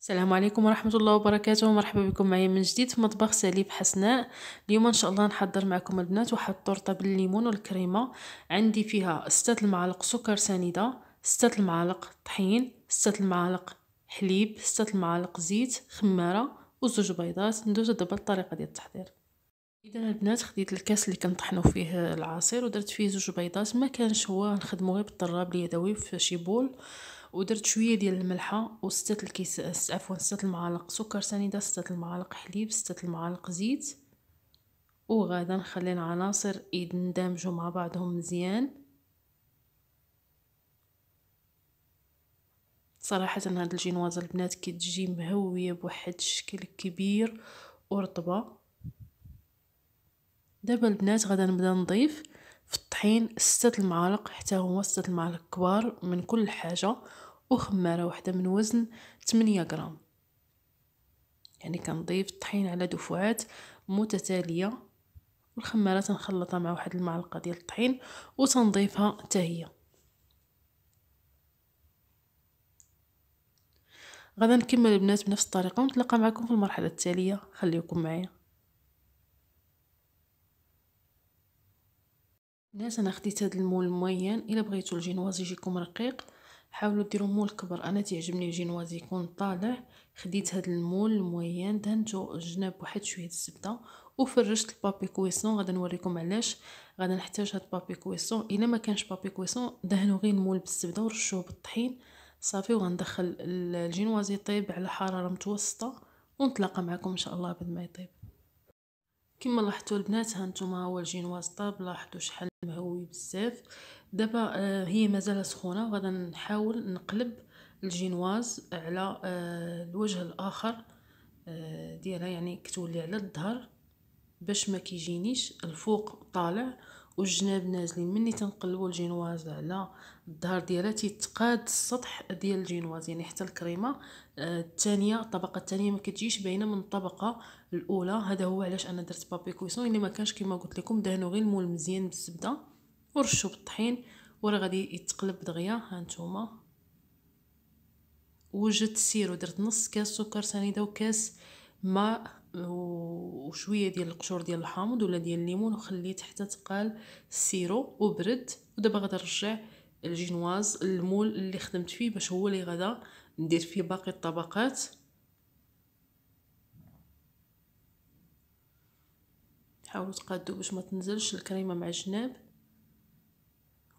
السلام عليكم ورحمة الله وبركاته مرحبا بكم معايا من جديد في مطبخ سليب حسناء اليوم ان شاء الله نحضر معكم البنات واحد الطورطة بالليمون والكريمة عندي فيها ستة المعالق سكر سنيدة ستة المعالق طحين ستة المعالق حليب ستة المعالق زيت خمارة وزوج بيضات ندوز دابا الطريقة ديال التحضير اذا البنات خديت الكاس اللي كنطحنوا فيه العصير ودرت فيه زوج بيضات ما كانش هو نخدمو غير بالطراب اليدوي في شي بول ودرت شويه ديال الملحه وستة الكيس عفوا ستة المعالق سكر سنيده ستة المعالق حليب ستة المعالق زيت وغادا نخلي العناصر يندمجوا مع بعضهم مزيان صراحة هاد الجينواز البنات كتجي مهوية بواحد الشكل كبير ورطبة دابا البنات غادا نبدا نضيف في الطحين ستة المعالق حتى هما ستة المعالق كبار من كل حاجه وخماره واحده من وزن 8 غرام يعني كنضيف الطحين على دفعات متتاليه والخمارة تنخلطها مع واحد المعلقه ديال الطحين وتنضيفها حتى هي غدا نكمل البنات بنفس الطريقه ونتلاقى معكم في المرحله التاليه خليكم معايا البنات انا خديت هذا المول معين الا بغيتو الجينواز يجيكم رقيق حاولوا ديروا مول كبر انا تيعجبني الجينواز يكون طالع خديت هذا المول المعين دهنتو الجناب واحد شويه الزبده وفرشت البابي كويسون غادي نوريكم علاش غادي نحتاج هاد البابي كويسون الا ما كانش بابي كويسون دهنوا غير المول بالزبده ورشوه بالطحين صافي وغندخل الجينواز يطيب على حراره متوسطه ونتلاقى معكم ان شاء الله بعد ما يطيب كما لاحظتوا البنات هانتوما هو الجينواز طاب لاحظتوا شحال مهوي بزاف دابا آه، هي مازال سخونه وغادا نحاول نقلب الجينواز على آه، الوجه الاخر آه، ديالها يعني كتولي على الظهر باش ما كيجينيش الفوق طالع والجناب نازلين مني تنقلبوا الجينواز على الظهر ديالها تيتقاد السطح ديال الجينواز يعني حتى الكريمه آه، الثانيه الطبقه الثانيه ما كتجيش باينه من الطبقه الاولى هذا هو علاش انا درت بابي كويسون اللي يعني ما كانش كما قلت لكم دهنوا غير المول مزيان بالزبده ورشوا بالطحين وراه غادي يتقلب دغيا ها نتوما وجدت سيرو درت نص كاس سكر سنيده وكاس ماء وشويه ديال القشور ديال الحامض ولا ديال الليمون وخليت حتى تقال السيرو وبرد ودابا غادي نرجع الجينواز المول اللي خدمت فيه باش هو اللي غدا ندير فيه باقي الطبقات حاولوا تقادوا باش ما تنزلش الكريمه مع الجناب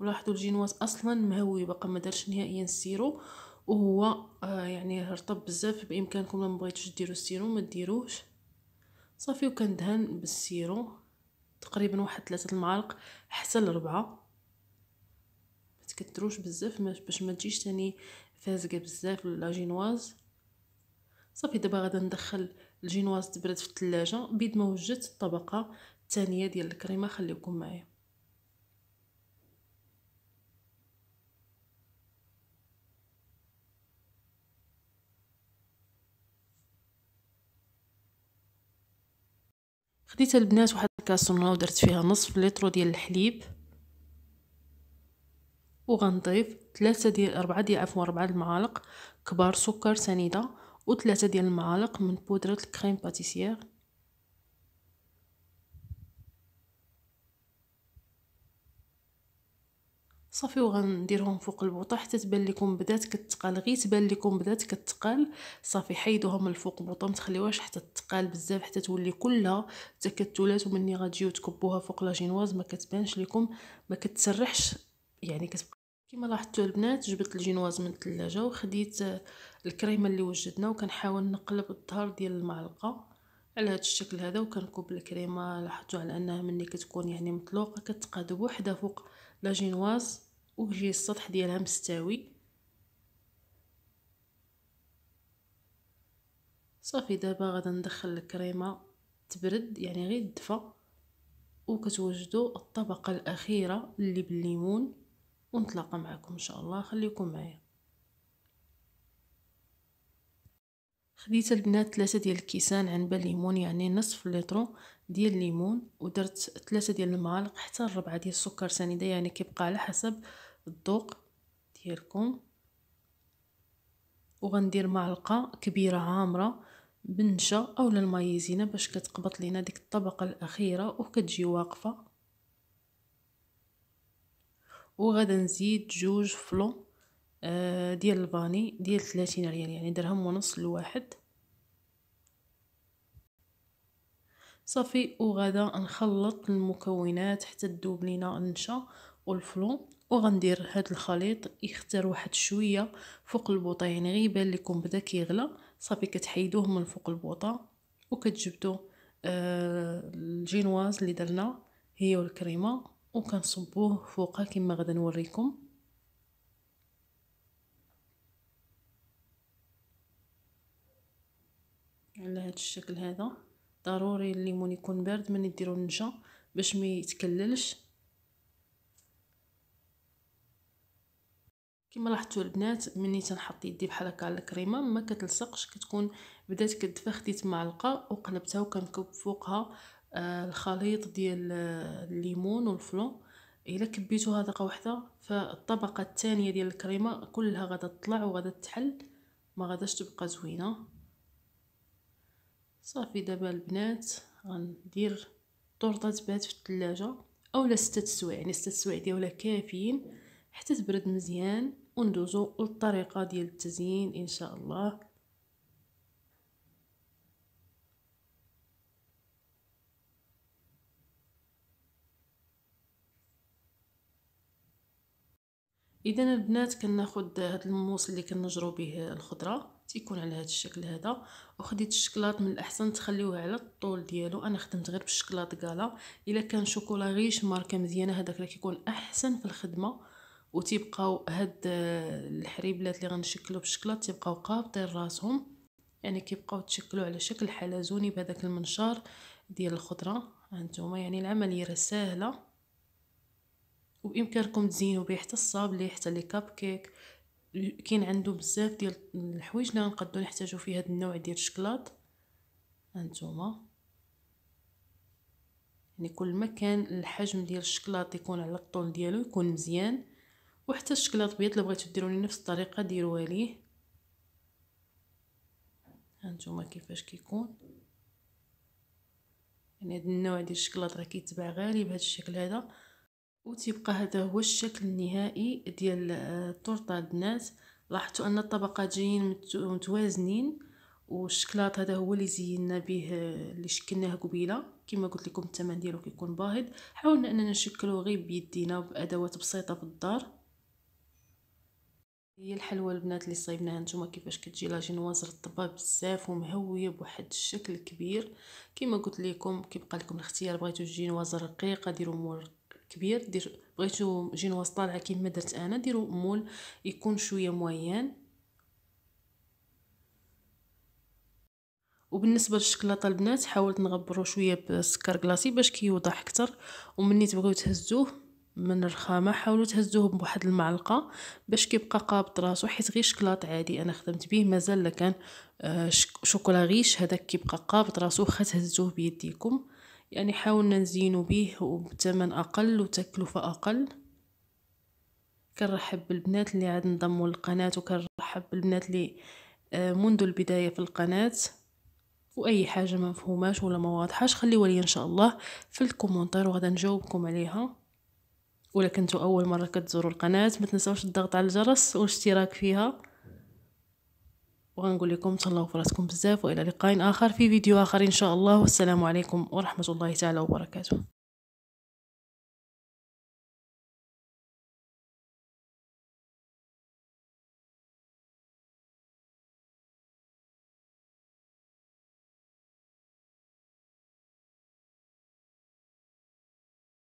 ولاحظوا الجينواز اصلا مهوي باقا ما دارش نهائيا السيرو وهو آه يعني رطب بزاف بامكانكم لما بغيتوش ديروا السيرو ما ديروش صافي وكندهن بالسيرو تقريبا واحد ثلاثة المعالق حتى لربعة ما تكثروش بزاف باش ما تجيش تاني فازقه بزاف لا جينواز صافي دابا غادي ندخل الجينواز تبرد في الثلاجه بيد ما وجدت الطبقه الثانيه ديال الكريمه خليكم معايا خديت البنات واحد الكاسونه ودرت فيها نصف لتر ديال الحليب وغنضيف ثلاثة ديال أربعة ديال عفوا أربعة المعالق كبار سكر سنيدة وثلاثة ديال المعالق من بودرة الكريم باتيسيير صافي وغنديرهم فوق البوطه حتى تبان لكم بدات كتقال غير تبان لكم بدات كتقال صافي حيدوها من الفوق البوطه ما تخليوهاش حتى تقال بزاف حتى تولي كلها تكتلات ومني غتجيو تكبوها فوق لا جينواز ما كتبانش لكم ما كتسرحش يعني كتبقى كما لاحظتوا البنات جبت الجينواز من الثلاجه وخديت الكريمه اللي وجدنا وكنحاول نقلب الظهر ديال المعلقه على هذا الشكل هذا وكنكب الكريمه لاحظتوا على انها ملي كتكون يعني مطلوقه كتقاد بوحدها فوق لا جينواز وجهي السطح ديالها مستوي صافي دابا غادي ندخل الكريمه تبرد يعني غير الدفا وكتوجدوا الطبقه الاخيره اللي بالليمون ونتلاقى معكم ان شاء الله خليكم معايا خديت البنات ثلاثة ديال الكيسان عنبه الليمون يعني نصف لتر ديال الليمون ودرت ثلاثة ديال المعالق حتى الربعة ديال السكر سنيده يعني كيبقى على حسب الذوق ديالكم وغندير معلقه كبيره عامره بنشا اولا المايزينا باش كتقبط لينا ديك الطبقه الاخيره وكتجي واقفه وغادا نزيد جوج فلون آه، ديال الفاني ديال 30 ريال يعني درهم ونص لواحد صافي وغدا نخلط المكونات حتى تذوب لينا النشا والفلون وغندير هاد الخليط يختار واحد شويه فوق البوطه يعني غير يبان لكم بدا كيغلى صافي كتحيدوه من فوق البوطه وكتجبدوا آه الجينواز اللي درنا هي والكريمه وكنصبوه فوقها كما غدا نوريكم على هذا الشكل هذا ضروري الليمون يكون بارد من نديرو النشا باش ما يتكللش كما لاحظتوا البنات مني تنحط يدي بحال هكا على الكريمه ما كتلصقش كتكون بدات كدفى خديت معلقه وقلبتها وكنكب فوقها آه، الخليط ديال آه، الليمون والفلون الا كبيتو دقه واحده فالطبقه الثانيه ديال الكريمه كلها غادا تطلع وغادا تحل ما غاداش تبقى زوينه صافي دابا البنات غندير الطورطه تبات في الثلاجه اولا ستة سوايع يعني ستة سوايع ديالها كافيين حتى تبرد مزيان وندوزو للطريقه ديال التزيين ان شاء الله اذا البنات كناخذ هذا الموس اللي كنجرو به الخضره تيكون على هذا الشكل هذا وخديت الشكلاط من الاحسن تخليوه على الطول ديالو انا خدمت غير بالشكلاط كالا الا كان شوكولا غيش ماركه مزيانه هذاك راه كيكون احسن في الخدمه وتيبقاو هاد آه، الحريبلات اللي غنشكلو بالشكلاط تيبقاو قابطين راسهم يعني كيبقاو تشكلوا على شكل حلزوني بهذاك المنشار ديال الخضره هانتوما يعني العمليه راه ساهله وبامكانكم تزينوا به حتى الصابلي حتى لي كاب كيك كاين عنده بزاف ديال الحوايج اللي غنقدو نحتاجو فيه هذا النوع ديال الشكلاط هانتوما يعني كل ما كان الحجم ديال الشكلاط يكون على الطول ديالو يكون مزيان وحتى الشكلاط بيض اللي بغيتو ديروا نفس الطريقه ديروها ليه هانتوما كيفاش كيكون يعني هذا النوع ديال الشكلاط راه كيتباع غالي بهذا الشكل هذا وتيبقى هذا هو الشكل النهائي ديال الطورطه آه، البنات لاحظتوا ان الطبقات جايين متوازنين والشكلاط هذا هو اللي زينا به آه، اللي شكلناه قبيله كما قلت لكم الثمن ديالو كيكون باهظ حاولنا اننا نشكلوه غير بيدينا وبادوات بسيطه في الدار هي الحلوه البنات اللي صايبناها نتوما كيفاش كتجي لاجينواز رطبه بزاف ومهويه بواحد الشكل كبير كما قلت لكم كيبقى لكم الاختيار بغيتو جينواز رقيقه ديروا مور كبير دير بغيتو جينواز طالعه كيما درت انا ديروا مول يكون شويه موين وبالنسبه للشكلاطه البنات حاولت نغبرو شويه بسكر كلاصي باش كيوضح اكثر ومني تبغيو تهزوه من الرخامه حاولوا تهزوه بواحد المعلقه باش كيبقى قابط راسو حيت غير شكلاط عادي انا خدمت به مازال كان آه، شوكولا غيش هذاك كيبقى قابط راسو خا تهزوه بيديكم يعني حاولنا نزينو به وبثمن أقل وتكلفة أقل كنرحب بالبنات اللي عاد انضموا للقناة وكنرحب بالبنات اللي آه، منذ البداية في القناة وأي حاجة ما مفهوماش ولا ما واضحاش خليوها لي إن شاء الله في الكومنتار وغدا نجاوبكم عليها ولكن كنتوا أول مرة كتزوروا القناة ما تنساوش الضغط على الجرس والاشتراك فيها وغنقول لكم تهلاو فراسكم بزاف والى لقاء اخر في فيديو اخر ان شاء الله والسلام عليكم ورحمه الله تعالى وبركاته